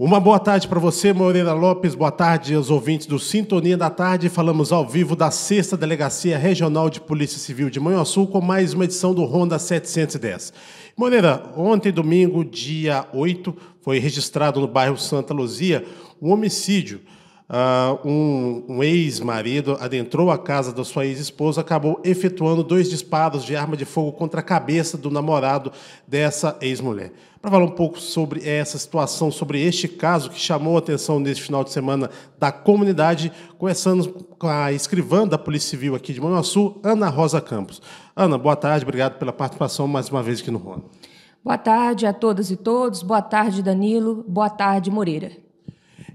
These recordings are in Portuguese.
Uma boa tarde para você, Moreira Lopes. Boa tarde aos ouvintes do Sintonia da Tarde. Falamos ao vivo da 6 Delegacia Regional de Polícia Civil de Manhuaçu com mais uma edição do Ronda 710. Moreira, ontem, domingo, dia 8, foi registrado no bairro Santa Luzia um homicídio uh, um, um ex-marido adentrou a casa da sua ex-esposa, acabou efetuando dois disparos de arma de fogo contra a cabeça do namorado dessa ex-mulher. Para falar um pouco sobre essa situação, sobre este caso que chamou a atenção neste final de semana da comunidade, começando com a escrivã da Polícia Civil aqui de Manhuaçu, Ana Rosa Campos. Ana, boa tarde, obrigado pela participação mais uma vez aqui no Rona. Boa tarde a todas e todos, boa tarde Danilo, boa tarde Moreira.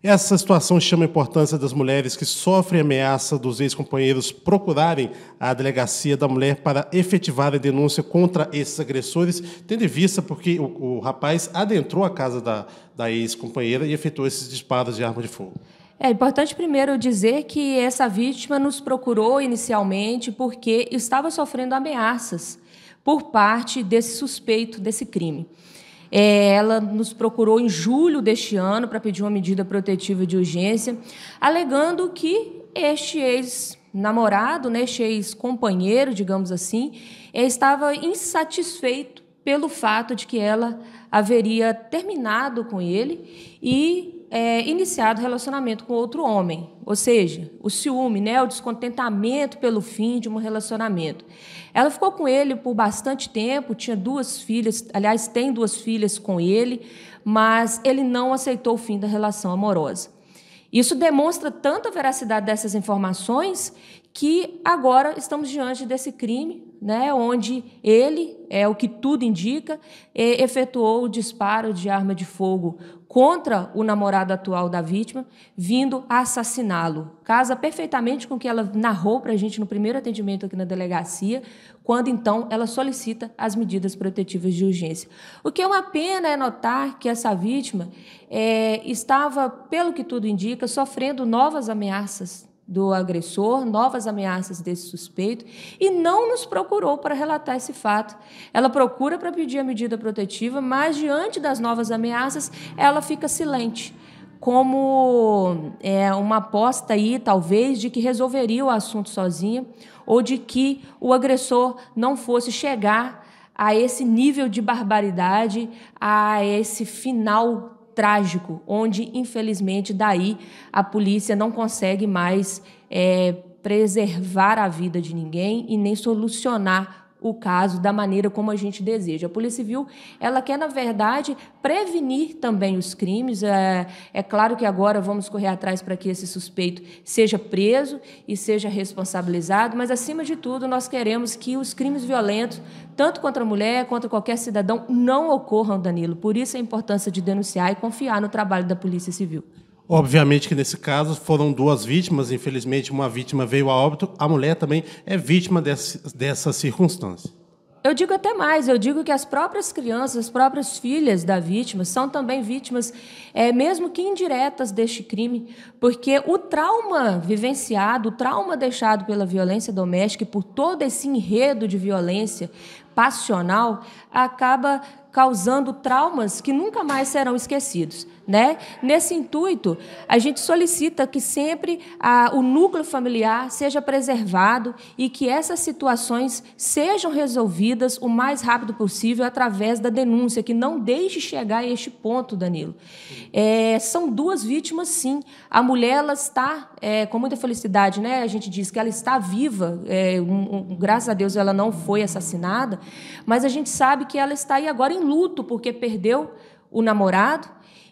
Essa situação chama a importância das mulheres que sofrem ameaça dos ex-companheiros procurarem a delegacia da mulher para efetivar a denúncia contra esses agressores, tendo em vista porque o, o rapaz adentrou a casa da, da ex-companheira e efetuou esses disparos de arma de fogo. É importante primeiro dizer que essa vítima nos procurou inicialmente porque estava sofrendo ameaças por parte desse suspeito desse crime. É, ela nos procurou em julho deste ano para pedir uma medida protetiva de urgência, alegando que este ex-namorado, né, este ex-companheiro, digamos assim, estava insatisfeito pelo fato de que ela haveria terminado com ele e é, iniciado relacionamento com outro homem, ou seja, o ciúme, né, o descontentamento pelo fim de um relacionamento. Ela ficou com ele por bastante tempo, tinha duas filhas, aliás, tem duas filhas com ele, mas ele não aceitou o fim da relação amorosa. Isso demonstra tanta veracidade dessas informações que agora estamos diante desse crime, né, onde ele, é o que tudo indica, efetuou o disparo de arma de fogo contra o namorado atual da vítima, vindo assassiná-lo. Casa perfeitamente com o que ela narrou para a gente no primeiro atendimento aqui na delegacia, quando então ela solicita as medidas protetivas de urgência. O que é uma pena é notar que essa vítima é, estava, pelo que tudo indica, sofrendo novas ameaças do agressor, novas ameaças desse suspeito e não nos procurou para relatar esse fato. Ela procura para pedir a medida protetiva, mas diante das novas ameaças, ela fica silente, como é, uma aposta aí, talvez, de que resolveria o assunto sozinha ou de que o agressor não fosse chegar a esse nível de barbaridade, a esse final trágico, onde, infelizmente, daí a polícia não consegue mais é, preservar a vida de ninguém e nem solucionar o caso da maneira como a gente deseja. A Polícia Civil, ela quer, na verdade, prevenir também os crimes. É, é claro que agora vamos correr atrás para que esse suspeito seja preso e seja responsabilizado, mas, acima de tudo, nós queremos que os crimes violentos, tanto contra a mulher quanto qualquer cidadão, não ocorram, Danilo. Por isso a importância de denunciar e confiar no trabalho da Polícia Civil. Obviamente que nesse caso foram duas vítimas, infelizmente uma vítima veio a óbito, a mulher também é vítima desse, dessa circunstância. Eu digo até mais, eu digo que as próprias crianças, as próprias filhas da vítima são também vítimas, é, mesmo que indiretas, deste crime, porque o trauma vivenciado, o trauma deixado pela violência doméstica e por todo esse enredo de violência passional acaba causando traumas que nunca mais serão esquecidos. Né? Nesse intuito, a gente solicita que sempre a, o núcleo familiar seja preservado e que essas situações sejam resolvidas o mais rápido possível através da denúncia, que não deixe chegar a este ponto, Danilo. É, são duas vítimas, sim. A mulher ela está é, com muita felicidade, né? a gente diz que ela está viva, é, um, um, graças a Deus ela não foi assassinada, mas a gente sabe que ela está aí agora em luto, porque perdeu o namorado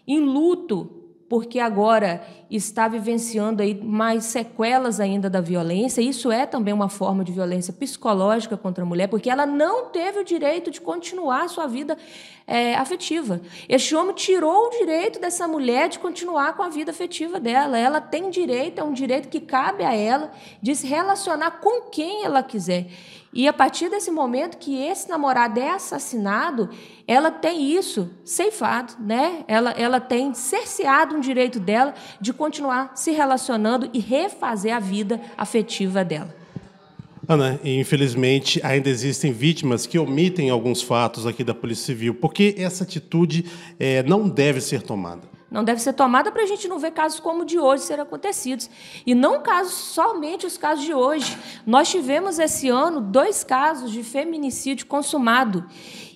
em luto porque agora está vivenciando aí mais sequelas ainda da violência. Isso é também uma forma de violência psicológica contra a mulher, porque ela não teve o direito de continuar a sua vida é, afetiva. Este homem tirou o direito dessa mulher de continuar com a vida afetiva dela. Ela tem direito, é um direito que cabe a ela de se relacionar com quem ela quiser. E a partir desse momento que esse namorado é assassinado, ela tem isso ceifado, né? Ela, ela tem cerceado um direito dela de continuar se relacionando e refazer a vida afetiva dela. Ana, infelizmente ainda existem vítimas que omitem alguns fatos aqui da Polícia Civil, porque essa atitude é, não deve ser tomada não deve ser tomada para a gente não ver casos como o de hoje serem acontecidos. E não casos, somente os casos de hoje. Nós tivemos esse ano dois casos de feminicídio consumado.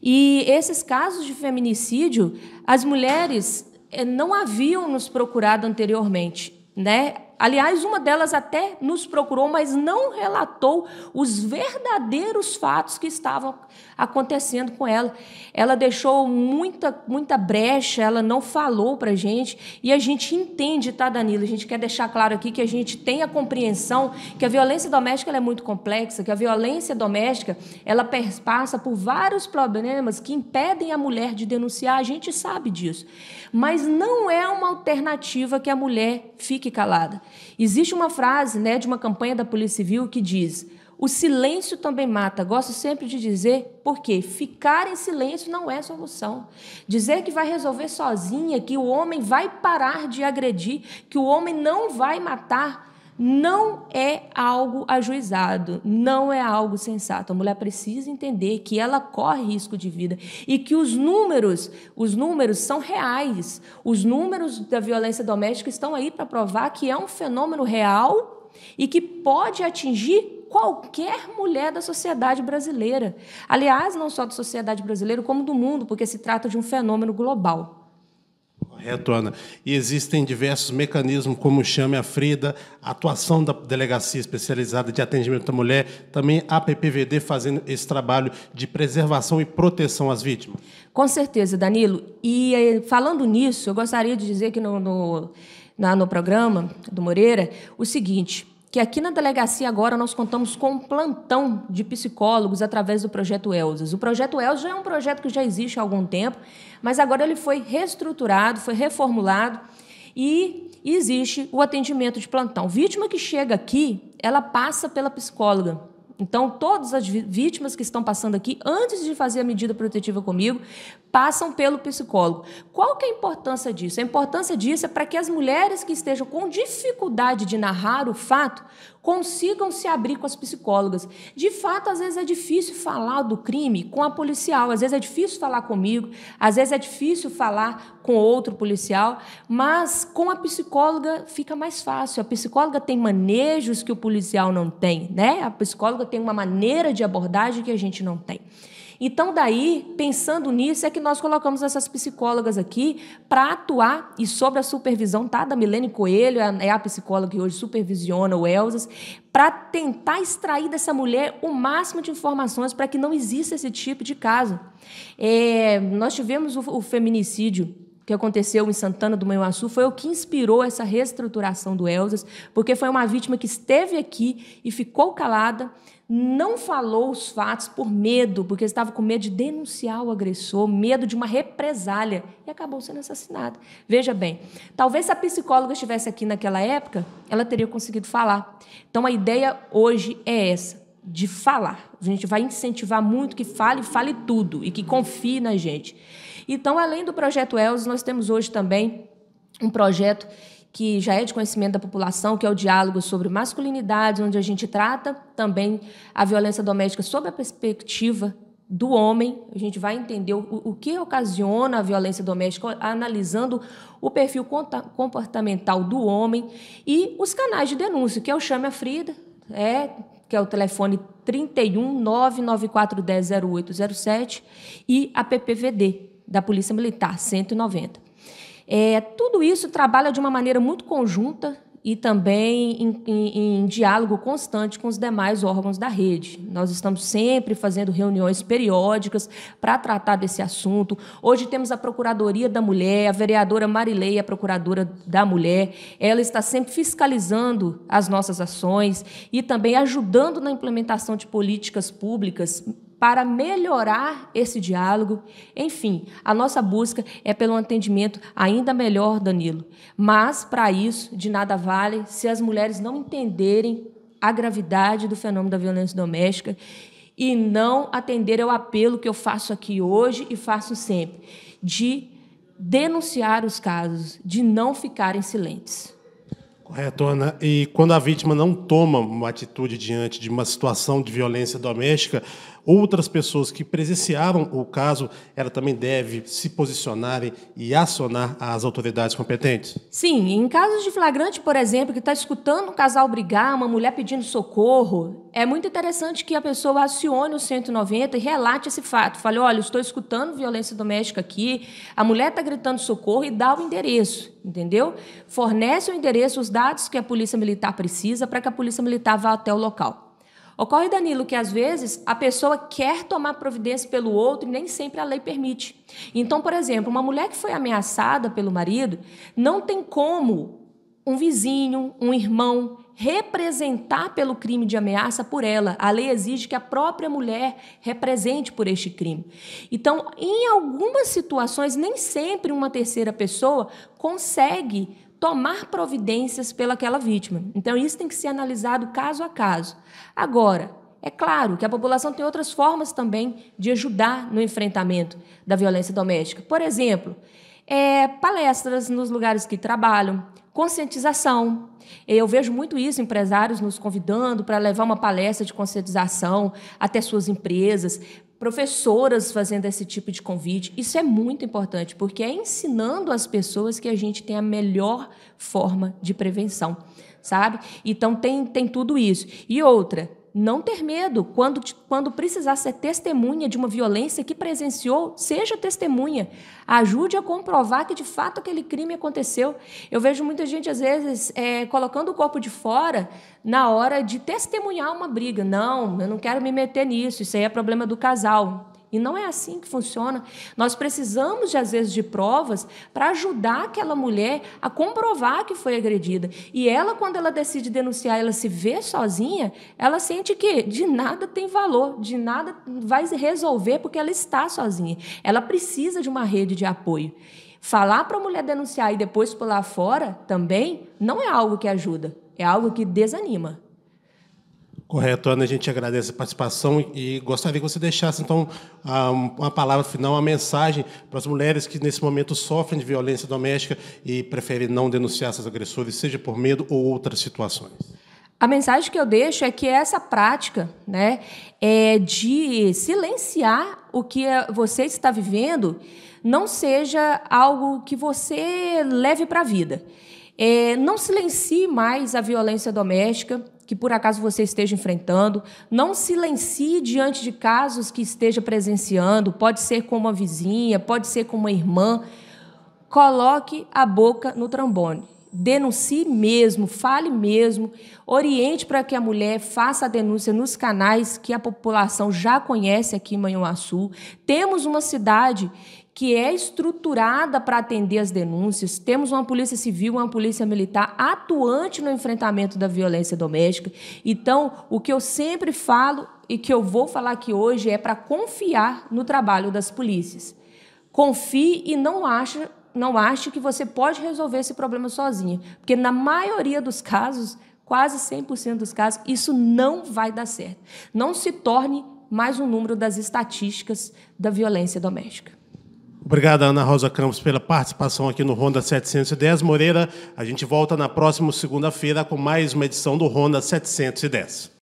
E esses casos de feminicídio, as mulheres eh, não haviam nos procurado anteriormente. Né? Aliás, uma delas até nos procurou, mas não relatou os verdadeiros fatos que estavam acontecendo com ela. Ela deixou muita, muita brecha, ela não falou para a gente. E a gente entende, tá, Danilo? A gente quer deixar claro aqui que a gente tem a compreensão que a violência doméstica é muito complexa, que a violência doméstica ela passa por vários problemas que impedem a mulher de denunciar. A gente sabe disso. Mas não é uma alternativa que a mulher fique calada. Existe uma frase né, de uma campanha da Polícia Civil que diz: o silêncio também mata. Gosto sempre de dizer porque ficar em silêncio não é solução. Dizer que vai resolver sozinha, que o homem vai parar de agredir, que o homem não vai matar não é algo ajuizado, não é algo sensato. A mulher precisa entender que ela corre risco de vida e que os números, os números são reais. Os números da violência doméstica estão aí para provar que é um fenômeno real e que pode atingir qualquer mulher da sociedade brasileira. Aliás, não só da sociedade brasileira, como do mundo, porque se trata de um fenômeno global retorna. E existem diversos mecanismos, como chame a Frida, a atuação da Delegacia Especializada de Atendimento à Mulher, também a PPVD fazendo esse trabalho de preservação e proteção às vítimas. Com certeza, Danilo. E eh, falando nisso, eu gostaria de dizer que no, no, no programa do Moreira o seguinte que aqui na delegacia agora nós contamos com um plantão de psicólogos através do projeto Elzas. O projeto Elzas já é um projeto que já existe há algum tempo, mas agora ele foi reestruturado, foi reformulado e existe o atendimento de plantão. Vítima que chega aqui, ela passa pela psicóloga então, todas as vítimas que estão passando aqui, antes de fazer a medida protetiva comigo, passam pelo psicólogo. Qual que é a importância disso? A importância disso é para que as mulheres que estejam com dificuldade de narrar o fato consigam se abrir com as psicólogas. De fato, às vezes é difícil falar do crime com a policial, às vezes é difícil falar comigo, às vezes é difícil falar com outro policial, mas com a psicóloga fica mais fácil. A psicóloga tem manejos que o policial não tem, né? A psicóloga tem uma maneira de abordagem que a gente não tem. Então, daí, pensando nisso, é que nós colocamos essas psicólogas aqui para atuar e sobre a supervisão, tá? Da Milene Coelho, é a é psicóloga que hoje supervisiona o Elzas, para tentar extrair dessa mulher o máximo de informações para que não exista esse tipo de caso. É, nós tivemos o, o feminicídio que aconteceu em Santana do Manhuaçu foi o que inspirou essa reestruturação do Elzas, porque foi uma vítima que esteve aqui e ficou calada, não falou os fatos por medo, porque estava com medo de denunciar o agressor, medo de uma represália, e acabou sendo assassinada. Veja bem, talvez se a psicóloga estivesse aqui naquela época, ela teria conseguido falar. Então a ideia hoje é essa de falar. A gente vai incentivar muito que fale, fale tudo e que confie na gente. Então, além do projeto ELS, nós temos hoje também um projeto que já é de conhecimento da população, que é o diálogo sobre masculinidade, onde a gente trata também a violência doméstica sob a perspectiva do homem, a gente vai entender o, o que ocasiona a violência doméstica, analisando o perfil comportamental do homem e os canais de denúncia, que é o Chame a Frida, é, que é o telefone 31 99410 e a PPVD, da Polícia Militar, 190. É, tudo isso trabalha de uma maneira muito conjunta e também em, em, em, diálogo constante com os demais órgãos da rede. Nós estamos sempre fazendo reuniões periódicas para tratar desse assunto. Hoje temos a Procuradoria da Mulher, a vereadora Marilei, a Procuradora da Mulher. Ela está sempre fiscalizando as nossas ações e também ajudando na implementação de políticas públicas para melhorar esse diálogo. Enfim, a nossa busca é pelo atendimento ainda melhor, Danilo. Mas, para isso, de nada vale se as mulheres não entenderem a gravidade do fenômeno da violência doméstica e não atender ao apelo que eu faço aqui hoje e faço sempre, de denunciar os casos, de não ficarem silentes. Correto, Ana. E quando a vítima não toma uma atitude diante de uma situação de violência doméstica, outras pessoas que presenciavam o caso, ela também deve se posicionar e acionar as autoridades competentes? Sim, em casos de flagrante, por exemplo, que está escutando um casal brigar, uma mulher pedindo socorro, é muito interessante que a pessoa acione o 190 e relate esse fato. Fale, olha, estou escutando violência doméstica aqui, a mulher está gritando socorro e dá o endereço entendeu? Fornece o endereço, os dados que a Polícia Militar precisa para que a Polícia Militar vá até o local. Ocorre, Danilo, que às vezes a pessoa quer tomar providência pelo outro e nem sempre a lei permite. Então, por exemplo, uma mulher que foi ameaçada pelo marido, não tem como um vizinho, um irmão, representar pelo crime de ameaça por ela. A lei exige que a própria mulher represente por este crime. Então, em algumas situações, nem sempre uma terceira pessoa consegue tomar providências pelaquela vítima. Então, isso tem que ser analisado caso a caso. Agora, é claro que a população tem outras formas também de ajudar no enfrentamento da violência doméstica. Por exemplo, é, palestras nos lugares que trabalham, conscientização. Eu vejo muito isso, empresários nos convidando para levar uma palestra de conscientização até suas empresas, professoras fazendo esse tipo de convite. Isso é muito importante, porque é ensinando as pessoas que a gente tem a melhor forma de prevenção, sabe? Então tem, tem tudo isso. E outra, não ter medo. Quando, quando precisar ser testemunha de uma violência que presenciou, seja testemunha. Ajude a comprovar que de fato aquele crime aconteceu. Eu vejo muita gente, às vezes, é, colocando o corpo de fora na hora de testemunhar uma briga. Não, eu não quero me meter nisso, isso aí é problema do casal. E não é assim que funciona. Nós precisamos, de, às vezes, de provas para ajudar aquela mulher a comprovar que foi agredida. E ela, quando ela decide denunciar, ela se vê sozinha, ela sente que de nada tem valor, de nada vai resolver porque ela está sozinha. Ela precisa de uma rede de apoio. Falar para a mulher denunciar e depois pular fora também não é algo que ajuda, é algo que desanima. Correto, Ana, a gente agradece a participação e gostaria que você deixasse, então, uma palavra final, uma mensagem para as mulheres que, nesse momento, sofrem de violência doméstica e preferem não denunciar essas agressores, seja por medo ou outras situações. A mensagem que eu deixo é que essa prática né, é de silenciar o que é, você está vivendo não seja algo que você leve para a vida. É, não silencie mais a violência doméstica, que por acaso você esteja enfrentando. Não silencie diante de casos que esteja presenciando, pode ser com uma vizinha, pode ser com uma irmã. Coloque a boca no trombone. Denuncie mesmo, fale mesmo, oriente para que a mulher faça a denúncia nos canais que a população já conhece aqui em Manhuaçu. Temos uma cidade que é estruturada para atender as denúncias. Temos uma polícia civil, uma polícia militar atuante no enfrentamento da violência doméstica. Então, o que eu sempre falo e que eu vou falar aqui hoje é para confiar no trabalho das polícias. Confie e não acha não ache que você pode resolver esse problema sozinha, porque na maioria dos casos, quase 100% dos casos, isso não vai dar certo. Não se torne mais um número das estatísticas da violência doméstica. Obrigado, Ana Rosa Campos, pela participação aqui no Ronda 710. Moreira, a gente volta na próxima segunda-feira com mais uma edição do Ronda 710.